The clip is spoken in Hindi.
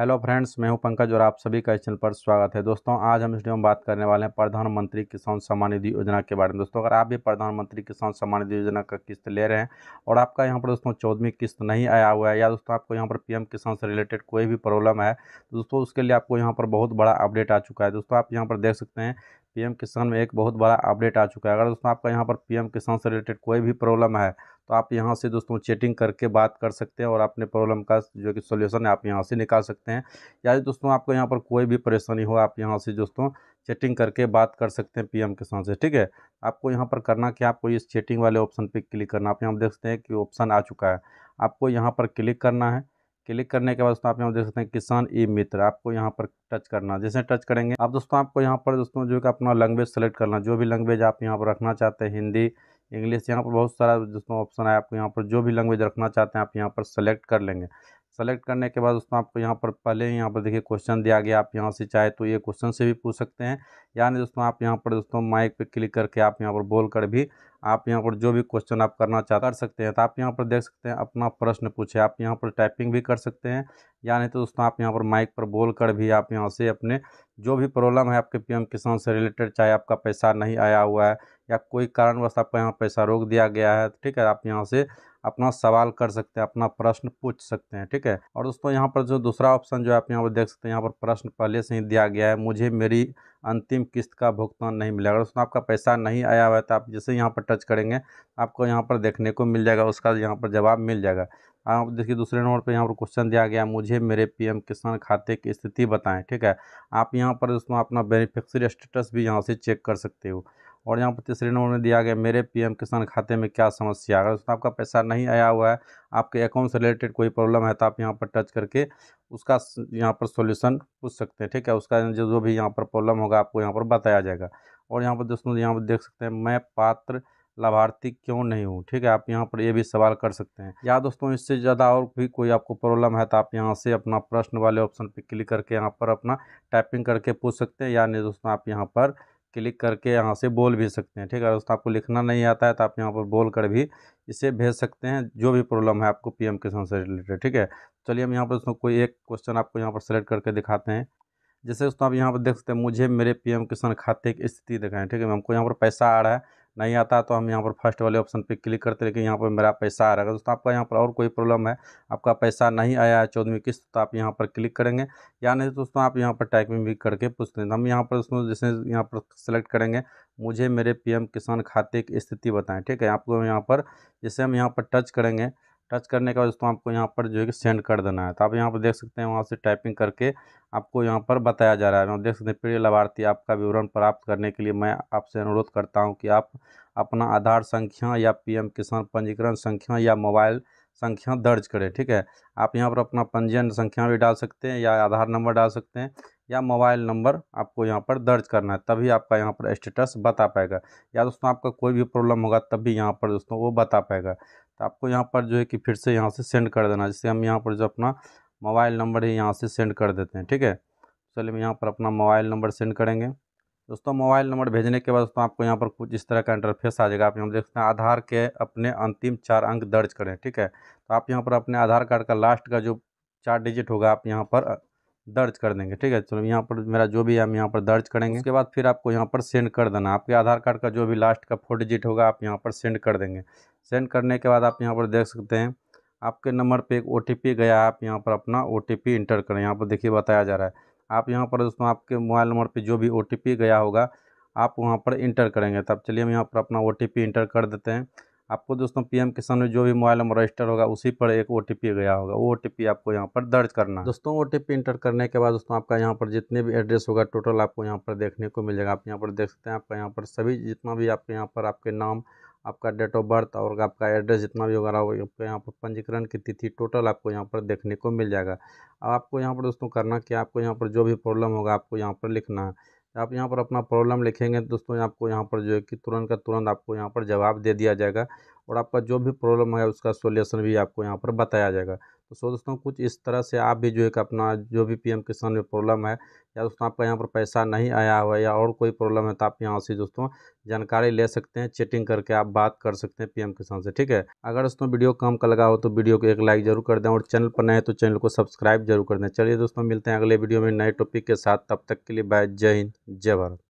हेलो फ्रेंड्स मैं हूं पंकज और आप सभी का इस चैनल पर स्वागत है दोस्तों आज हम इस वीडियो में बात करने वाले हैं प्रधानमंत्री किसान सम्मान निधि योजना के बारे में दोस्तों अगर आप भी प्रधानमंत्री किसान सम्मान निधि योजना का किस्त ले रहे हैं और आपका यहां पर दोस्तों चौदहवीं किस्त नहीं आया हुआ है या दोस्तों आपको यहाँ पर पी किसान से रिलेटेड कोई भी प्रॉब्लम है तो दोस्तों उसके लिए आपको यहाँ पर बहुत बड़ा अपडेट आ चुका है दोस्तों आप यहाँ पर देख सकते हैं पीएम किसान में एक बहुत बड़ा अपडेट आ चुका है अगर दोस्तों आपका यहाँ पर पीएम किसान से रिलेटेड कोई भी प्रॉब्लम है तो आप यहाँ से दोस्तों चैटिंग करके बात कर सकते हैं और अपने प्रॉब्लम का जो कि सोल्यूशन है आप यहाँ से निकाल सकते हैं या दोस्तों आपको यहाँ पर कोई भी परेशानी हो आप यहाँ से दोस्तों चैटिंग करके बात कर सकते हैं पीएम किसान से ठीक है आपको यहाँ पर करना कि आपको इस चैटिंग वाले ऑप्शन पर क्लिक करना आप यहाँ देख सकते हैं कि ऑप्शन आ चुका है आपको यहाँ पर क्लिक करना है क्लिक करने के बाद दोस्तों आप यहाँ देख सकते हैं किसान ई मित्र आपको यहाँ पर टच करना जैसे टच करेंगे आप दोस्तों आपको यहाँ पर दोस्तों जो है अपना लैंग्वेज सेलेक्ट करना जो भी लैंग्वेज आप यहाँ पर रखना चाहते हैं हिंदी इंग्लिश यहाँ पर बहुत सारा दोस्तों ऑप्शन है आपको यहाँ पर जो भी लैंग्वेज रखना चाहते हैं आप यहाँ पर सेलेक्ट कर लेंगे सेलेक्ट करने के बाद उसमें आपको यहाँ पर पहले ही यहाँ पर देखिए क्वेश्चन दिया गया आप यहाँ से चाहे तो ये क्वेश्चन से भी पूछ सकते हैं यानी दोस्तों आप यहाँ पर दोस्तों माइक पे क्लिक करके आप यहाँ पर बोल कर भी आप यहाँ पर जो भी क्वेश्चन आप करना चाहते कर सकते हैं तो आप यहाँ पर देख सकते हैं अपना प्रश्न पूछे आप यहाँ पर टाइपिंग भी कर सकते हैं नहीं तो दोस्तों आप यहाँ पर माइक पर बोल कर भी आप यहाँ से अपने जो भी प्रॉब्लम है आपके पी किसान से रिलेटेड चाहे आपका पैसा नहीं आया हुआ है या कोई कारणवश आपका यहाँ पैसा रोक दिया गया है ठीक है आप यहाँ से अपना सवाल कर सकते हैं अपना प्रश्न पूछ सकते हैं ठीक है और दोस्तों यहाँ पर जो दूसरा ऑप्शन जो आप यहाँ पर देख सकते हैं यहाँ पर प्रश्न पहले से ही दिया गया है मुझे मेरी अंतिम किस्त का भुगतान नहीं मिला अगर उसमें आपका पैसा नहीं आया हुआ है तो आप जैसे यहाँ पर टच करेंगे आपको यहाँ पर देखने को मिल जाएगा उसका यहाँ पर जवाब मिल जाएगा आप देखिए दूसरे नंबर पर यहाँ पर क्वेश्चन दिया गया मुझे मेरे पीएम किसान खाते की स्थिति बताएं ठीक है आप यहाँ पर दोस्तों अपना बेनिफिशियरी स्टेटस भी यहाँ से चेक कर सकते हो और यहाँ पर तीसरे नंबर में दिया गया मेरे पीएम किसान खाते में क्या समस्या अगर उसमें आपका पैसा नहीं आया हुआ है आपके अकाउंट से रिलेटेड कोई प्रॉब्लम है तो आप यहाँ पर टच करके उसका यहाँ पर सोल्यूशन पूछ सकते हैं ठीक है उसका जो जो भी यहाँ पर प्रॉब्लम होगा आपको यहाँ पर बताया जाएगा और यहाँ पर दोस्तों यहाँ पर देख सकते हैं मैं पात्र लाभार्थी क्यों नहीं हूँ ठीक है आप यहाँ पर ये भी सवाल कर सकते हैं या दोस्तों इससे ज़्यादा और भी कोई आपको प्रॉब्लम है तो आप यहाँ से अपना प्रश्न वाले ऑप्शन पर क्लिक करके यहाँ पर अपना टाइपिंग करके पूछ सकते हैं या नहीं दोस्तों आप यहाँ पर क्लिक करके यहाँ से बोल भी सकते हैं ठीक है अगर दोस्तों आपको लिखना नहीं आता है तो आप यहाँ पर बोल कर भी इसे भेज सकते हैं जो भी प्रॉब्लम है आपको पीएम किसान से रिलेटेड ठीक है चलिए हम यहाँ पर दोस्तों कोई एक क्वेश्चन आपको यहाँ पर सेलेक्ट करके दिखाते हैं जैसे दोस्तों आप यहाँ पर देख सकते हैं मुझे मेरे पी किसान खाते की स्थिति दिखाएँ ठीक है हमको यहाँ पर पैसा आ रहा है नहीं आता तो हम यहाँ पर फर्स्ट वाले ऑप्शन पे क्लिक करते लेकिन यहाँ पर मेरा पैसा आ रहा है तो दोस्तों आपका यहाँ पर और कोई प्रॉब्लम है आपका पैसा नहीं आया है चौदहवीं किस्त तो आप यहाँ पर क्लिक करेंगे या नहीं दोस्तों आप यहाँ पर टाइपिंग भी करके पूछ हैं हम यहाँ पर दोस्तों जैसे यहाँ पर सेलेक्ट करेंगे मुझे मेरे पी किसान खाते की स्थिति बताएं ठीक है आपको यहाँ पर जैसे हम यहाँ पर टच करेंगे टच करने के बाद दोस्तों आपको यहाँ पर जो है कि सेंड कर देना है तो आप यहाँ पर देख सकते हैं वहाँ से टाइपिंग करके आपको यहाँ पर बताया जा रहा है आप देख सकते हैं प्रिय लाभार्थी आपका विवरण प्राप्त करने के लिए मैं आपसे अनुरोध करता हूँ कि आप अपना आधार संख्या या पीएम किसान पंजीकरण संख्या या मोबाइल संख्या दर्ज करें ठीक है आप यहाँ पर अपना पंजीयन संख्या भी डाल सकते हैं या आधार नंबर डाल सकते हैं या मोबाइल नंबर आपको यहाँ पर दर्ज करना है तभी आपका यहाँ पर स्टेटस बता पाएगा या दोस्तों आपका कोई भी प्रॉब्लम होगा तब भी यहाँ पर दोस्तों वो बता पाएगा तो आपको यहाँ पर जो है कि फिर से यहाँ से सेंड कर देना जैसे हम यहाँ पर जो अपना मोबाइल नंबर है यहाँ से सेंड कर देते हैं ठीक है चलिए हम यहाँ पर अपना मोबाइल नंबर सेंड करेंगे दोस्तों मोबाइल नंबर भेजने के बाद दोस्तों आपको यहाँ पर कुछ इस तरह का इंटरफेस आ जाएगा आप यहाँ देख सकते हैं आधार के अपने अंतिम चार अंक दर्ज करें ठीक है तो आप यहाँ पर अपने आधार कार्ड का लास्ट का जो चार डिजिट होगा आप यहाँ पर दर्ज कर देंगे ठीक है चलो यहाँ पर मेरा जो भी है हम यहाँ पर दर्ज करेंगे उसके बाद फिर आपको यहाँ पर सेंड कर देना आपके आधार कार्ड का जो भी लास्ट का फोर डिजिट होगा आप यहाँ पर सेंड कर देंगे सेंड करने के बाद आप यहाँ पर देख सकते हैं आपके नंबर पे एक ओ गया आप यहाँ पर अपना ओ इंटर करें यहाँ पर देखिए बताया जा रहा है आप यहाँ पर दोस्तों आपके मोबाइल नंबर पर जो भी ओ गया होगा आप वहाँ पर इंटर करेंगे तब चलिए हम यहाँ पर अपना ओ इंटर कर देते हैं आपको दोस्तों पीएम किसान में जो भी मोबाइल नंबर रजिस्टर होगा उसी पर एक ओ गया होगा वो ओ आपको यहाँ पर दर्ज करना है दोस्तों ओ टी करने के बाद दोस्तों आपका यहाँ पर जितने भी एड्रेस होगा टोटल आपको यहाँ पर देखने को मिल जाएगा आप यहाँ पर देख सकते हैं आपका यहाँ पर सभी जितना भी आपके यहाँ पर आपके नाम आपका डेट ऑफ बर्थ और आपका एड्रेस जितना भी हो आपका यहाँ पर पंजीकरण की तिथि टोटल आपको यहाँ पर देखने को मिल जाएगा अब आपको यहाँ पर दोस्तों करना कि आपको यहाँ पर जो भी प्रॉब्लम होगा आपको यहाँ पर लिखना है आप यहाँ पर अपना प्रॉब्लम लिखेंगे तो दोस्तों आपको यहाँ पर जो है कि तुरंत का तुरंत आपको यहाँ पर जवाब दे दिया जाएगा और आपका जो भी प्रॉब्लम है उसका सोल्यूशन भी आपको यहाँ पर बताया जाएगा तो सो दोस्तों कुछ इस तरह से आप भी जो है अपना जो भी पीएम किसान में प्रॉब्लम है या दोस्तों आपका यहाँ पर पैसा नहीं आया हुआ या और कोई प्रॉब्लम है तो आप यहाँ से दोस्तों जानकारी ले सकते हैं चैटिंग करके आप बात कर सकते हैं पीएम किसान से ठीक है अगर दोस्तों वीडियो काम का लगा हो तो वीडियो को एक लाइक जरूर कर दें और चैनल पर नए तो चैनल को सब्सक्राइब जरूर कर दें चलिए दोस्तों मिलते हैं अगले वीडियो में नए टॉपिक के साथ तब तक के लिए बाय जय हिंद जय भारत